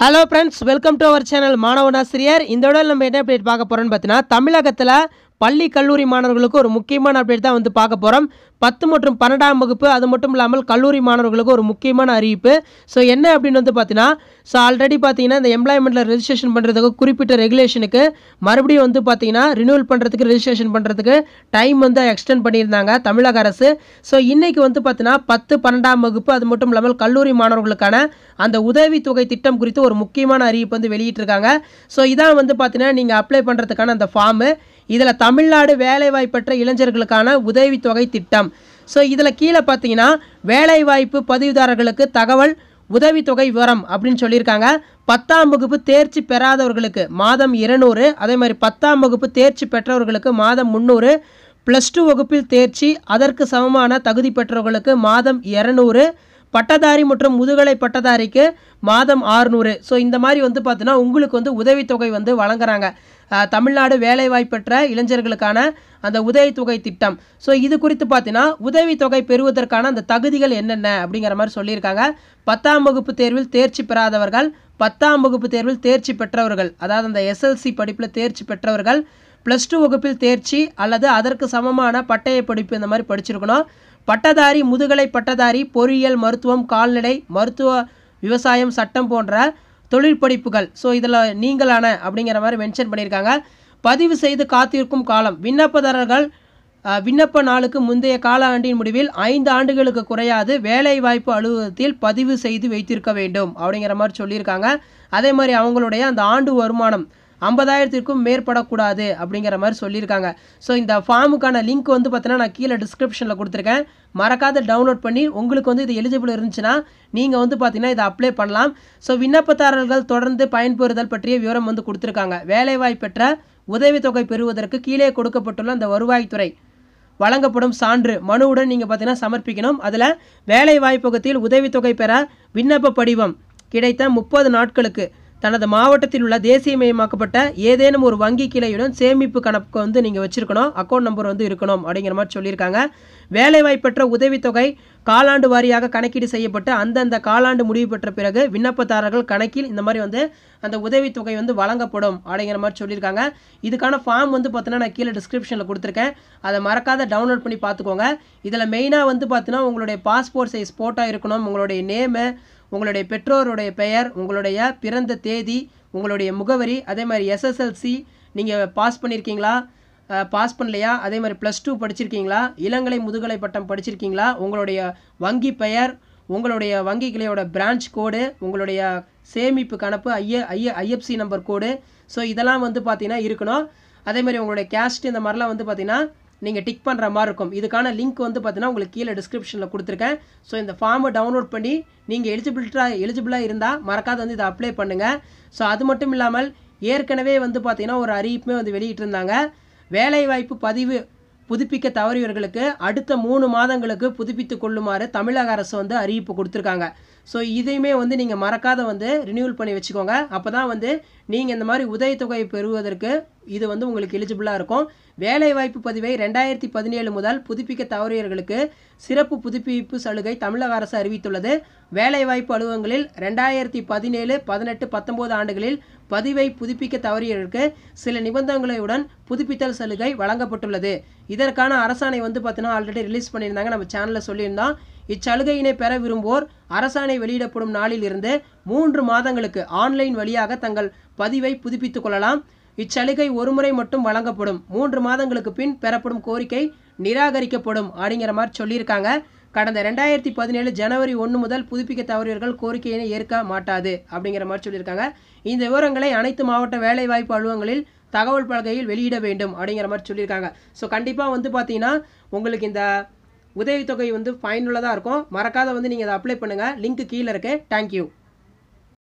hello friends welcome to our channel மாணவன் ஆசிரியர் இந்த விட நம்ம என்ன அப்டேட் பார்க்க போகிறோம்னு பார்த்தீங்கன்னா தமிழகத்தில் பள்ளி கல்லூரி மாணவர்களுக்கு ஒரு முக்கியமான அப்டேட் தான் வந்து பார்க்க போகிறோம் பத்து மற்றும் பன்னெண்டாம் வகுப்பு அது மட்டும் இல்லாமல் கல்லூரி மாணவர்களுக்கு ஒரு முக்கியமான அறிவிப்பு ஸோ என்ன அப்படின்னு வந்து பார்த்தீங்கன்னா ஸோ ஆல்ரெடி பார்த்தீங்கன்னா இந்த எம்ப்ளாய்மெண்ட்டில் ரெஜிஸ்ட்ரேஷன் பண்ணுறதுக்கு குறிப்பிட்ட ரெகுலேஷனுக்கு மறுபடியும் வந்து பார்த்தீங்கன்னா ரினியூவல் பண்ணுறதுக்கு ரெஜிஸ்ட்ரேஷன் பண்ணுறதுக்கு டைம் வந்து எக்ஸ்டெண்ட் பண்ணியிருந்தாங்க தமிழக அரசு ஸோ இன்றைக்கி வந்து பார்த்தீங்கன்னா பத்து பன்னெண்டாம் வகுப்பு அது மட்டும் இல்லாமல் கல்லூரி மாணவர்களுக்கான அந்த உதவித்தொகை திட்டம் குறித்து ஒரு முக்கியமான அறிவிப்பு வந்து வெளியிட்டிருக்காங்க ஸோ இதான் வந்து பார்த்தீங்கன்னா நீங்கள் அப்ளை பண்ணுறதுக்கான அந்த ஃபார்மு இதில் தமிழ்நாடு வேலைவாய்ப்பற்ற இளைஞர்களுக்கான உதவித்தொகை திட்டம் ஸோ இதில் கீழே பார்த்தீங்கன்னா வேலைவாய்ப்பு பதிவுதாரர்களுக்கு தகவல் உதவித்தொகை விவரம் அப்படின்னு சொல்லியிருக்காங்க பத்தாம் வகுப்பு தேர்ச்சி பெறாதவர்களுக்கு மாதம் இருநூறு அதே மாதிரி பத்தாம் வகுப்பு தேர்ச்சி பெற்றவர்களுக்கு மாதம் முந்நூறு ப்ளஸ் டூ வகுப்பில் தேர்ச்சி அதற்கு சமமான தகுதி பெற்றவர்களுக்கு மாதம் இரநூறு பட்டதாரி மற்றும் முதுகலை பட்டதாரிக்கு மாதம் ஆறுநூறு ஸோ இந்த மாதிரி வந்து பார்த்தீங்கன்னா உங்களுக்கு வந்து உதவித்தொகை வந்து வழங்குறாங்க தமிழ்நாடு வேலைவாய்ப்பெற்ற இளைஞர்களுக்கான அந்த உதவித்தொகை திட்டம் ஸோ இது குறித்து பார்த்தீங்கன்னா உதவித்தொகை பெறுவதற்கான அந்த தகுதிகள் என்னென்ன அப்படிங்கிற மாதிரி சொல்லியிருக்காங்க பத்தாம் வகுப்பு தேர்வில் தேர்ச்சி பெறாதவர்கள் பத்தாம் வகுப்பு தேர்வில் தேர்ச்சி பெற்றவர்கள் அதாவது அந்த எஸ்எல்சி படிப்பில் தேர்ச்சி பெற்றவர்கள் ப்ளஸ் டூ வகுப்பில் தேர்ச்சி அல்லது அதற்கு சமமான பட்டய படிப்பு இந்த மாதிரி படிச்சிருக்கணும் பட்டதாரி முதுகலை பட்டதாரி பொறியியல் மருத்துவம் கால்நடை மருத்துவ விவசாயம் சட்டம் போன்ற தொழில் படிப்புகள் ஸோ இதில் நீங்களான அப்படிங்கிற மாதிரி மென்ஷன் பண்ணியிருக்காங்க பதிவு செய்து காத்திருக்கும் காலம் விண்ணப்பதாரர்கள் விண்ணப்ப நாளுக்கு முந்தைய கால ஆண்டின் முடிவில் ஐந்து ஆண்டுகளுக்கு குறையாது வேலைவாய்ப்பு அலுவலகத்தில் பதிவு செய்து வைத்திருக்க வேண்டும் அப்படிங்கிற மாதிரி சொல்லியிருக்காங்க அதே மாதிரி அவங்களுடைய அந்த ஆண்டு வருமானம் ஐம்பதாயிரத்திற்கும் மேற்படக்கூடாது அப்படிங்கிற மாதிரி சொல்லியிருக்காங்க ஸோ இந்த ஃபார்முக்கான லிங்க் வந்து பார்த்தீங்கன்னா நான் கீழே டிஸ்கிரிப்ஷனில் கொடுத்துருக்கேன் மறக்காத டவுன்லோட் பண்ணி உங்களுக்கு வந்து இது எலிஜிபிள் இருந்துச்சுன்னா நீங்கள் வந்து பார்த்தீங்கன்னா இதை அப்ளை பண்ணலாம் ஸோ விண்ணப்பதாரர்கள் தொடர்ந்து பயன்பெறுதல் பற்றிய விவரம் வந்து கொடுத்துருக்காங்க வேலைவாய்ப்பெற்ற உதவித்தொகை பெறுவதற்கு கீழே கொடுக்கப்பட்டுள்ள அந்த வருவாய்த்துறை வழங்கப்படும் சான்று மனுவுடன் நீங்கள் பார்த்தீங்கன்னா சமர்ப்பிக்கணும் அதில் வேலை வாய்ப்பகத்தில் உதவித்தொகை பெற விண்ணப்ப படிவம் கிடைத்த முப்பது நாட்களுக்கு தனது மாவட்டத்தில் உள்ள தேசியமயமாக்கப்பட்ட ஏதேனும் ஒரு வங்கி கிளையுடன் சேமிப்பு கணக்கு வந்து நீங்கள் வச்சுருக்கணும் அக்கௌண்ட் நம்பர் வந்து இருக்கணும் அப்படிங்கிற மாதிரி சொல்லியிருக்காங்க வேலைவாய்ப்பற்ற உதவித்தொகை காலாண்டு வாரியாக கணக்கீடு செய்யப்பட்டு அந்தந்த காலாண்டு முடிவு பெற்ற பிறகு விண்ணப்பதாரர்கள் கணக்கில் இந்த மாதிரி வந்து அந்த உதவித்தொகை வந்து வழங்கப்படும் அப்படிங்கிற மாதிரி சொல்லியிருக்காங்க இதுக்கான ஃபார்ம் வந்து பார்த்தீங்கன்னா நான் கீழே டிஸ்கிரிப்ஷனில் கொடுத்துருக்கேன் அதை மறக்காத டவுன்லோட் பண்ணி பார்த்துக்கோங்க இதில் மெயினாக வந்து பார்த்தீங்கன்னா உங்களுடைய பாஸ்போர்ட் சைஸ் ஃபோட்டோ இருக்கணும் உங்களுடைய நேமு உங்களுடைய பெற்றோருடைய பெயர் உங்களுடைய பிறந்த தேதி உங்களுடைய முகவரி அதே மாதிரி எஸ்எஸ்எல்சி நீங்கள் பாஸ் பண்ணியிருக்கீங்களா பாஸ் பண்ணலையா அதே மாதிரி ப்ளஸ் டூ படிச்சிருக்கீங்களா இளங்கலை முதுகலை பட்டம் படிச்சிருக்கீங்களா உங்களுடைய வங்கி பெயர் உங்களுடைய வங்கி கிளையோட பிரான்ச் கோடு உங்களுடைய சேமிப்பு கணப்பு ஐய ஐய ஐஎஃப்சி நம்பர் கோடு ஸோ இதெல்லாம் வந்து பார்த்தீங்கன்னா இருக்கணும் அதே மாதிரி உங்களுடைய கேஸ்ட் இந்த மாதிரிலாம் வந்து பார்த்தீங்கன்னா நீங்கள் டிக் பண்ணுற மாதிரி இருக்கும் இதுக்கான லிங்க் வந்து பார்த்தீங்கன்னா உங்களுக்கு கீழே டிஸ்கிரிப்ஷனில் கொடுத்துருக்கேன் ஸோ இந்த ஃபார்மை டவுன்லோட் பண்ணி நீங்கள் எலிஜிபிலிட்டாக எலிஜிபிளாக இருந்தால் மறக்காத வந்து இதை அப்ளை பண்ணுங்கள் ஸோ அது மட்டும் இல்லாமல் ஏற்கனவே வந்து பார்த்திங்கன்னா ஒரு அறிவிப்புமே வந்து வெளியிட்டிருந்தாங்க வேலைவாய்ப்பு பதிவு புதுப்பிக்க தவறியவர்களுக்கு அடுத்த மூணு மாதங்களுக்கு புதுப்பித்து கொள்ளுமாறு தமிழக அரசு வந்து அறிவிப்பு கொடுத்துருக்காங்க ஸோ இதையுமே வந்து நீங்கள் மறக்காத வந்து ரினியூவல் பண்ணி வச்சுக்கோங்க அப்போ தான் வந்து நீங்கள் இந்த மாதிரி உதவித்தொகை பெறுவதற்கு இது வந்து உங்களுக்கு எலிஜிபிளாக இருக்கும் வேலைவாய்ப்பு பதிவை ரெண்டாயிரத்தி பதினேழு முதல் புதுப்பிக்க தவறியவர்களுக்கு சிறப்பு புதுப்பிப்பு சலுகை தமிழக அரசு அறிவித்துள்ளது வேலைவாய்ப்பு அலுவலகங்களில் ரெண்டாயிரத்தி பதினேழு பதினெட்டு பத்தொம்போது ஆண்டுகளில் பதிவை புதுப்பிக்க தவறியவர்களுக்கு சில நிபந்தனைகளுடன் புதுப்பித்தல் சலுகை வழங்கப்பட்டுள்ளது இதற்கான அரசாணை வந்து பார்த்தீங்கன்னா ஆல்ரெடி ரிலீஸ் பண்ணியிருந்தாங்க நம்ம சேனலில் சொல்லியிருந்தோம் இச்சலுகையினை பெற விரும்புவோர் அரசாணை வெளியிடப்படும் நாளில் இருந்து மூன்று மாதங்களுக்கு ஆன்லைன் வழியாக தங்கள் பதிவை புதுப்பித்துக் கொள்ளலாம் இச்சலுகை ஒருமுறை மட்டும் வழங்கப்படும் மூன்று மாதங்களுக்கு பின் பெறப்படும் கோரிக்கை நிராகரிக்கப்படும் அப்படிங்கிற மாதிரி சொல்லியிருக்காங்க கடந்த ரெண்டாயிரத்தி பதினேழு ஜனவரி ஒன்று முதல் புதுப்பிக்க தவறியவர்கள் கோரிக்கையினை ஏற்க மாட்டாது அப்படிங்கிற மாதிரி சொல்லியிருக்காங்க இந்த விவரங்களை அனைத்து மாவட்ட வேலைவாய்ப்பு அலுவலங்களில் தகவல் பலகையில் வெளியிட வேண்டும் அப்படிங்கிற மாதிரி சொல்லியிருக்காங்க ஸோ கண்டிப்பாக வந்து பார்த்தீங்கன்னா உங்களுக்கு இந்த உதவித்தொகை வந்து பயனுள்ளதாக இருக்கும் மறக்காத வந்து நீங்கள் அதை அப்ளை பண்ணுங்கள் லிங்க் கீழே இருக்குது தேங்க்யூ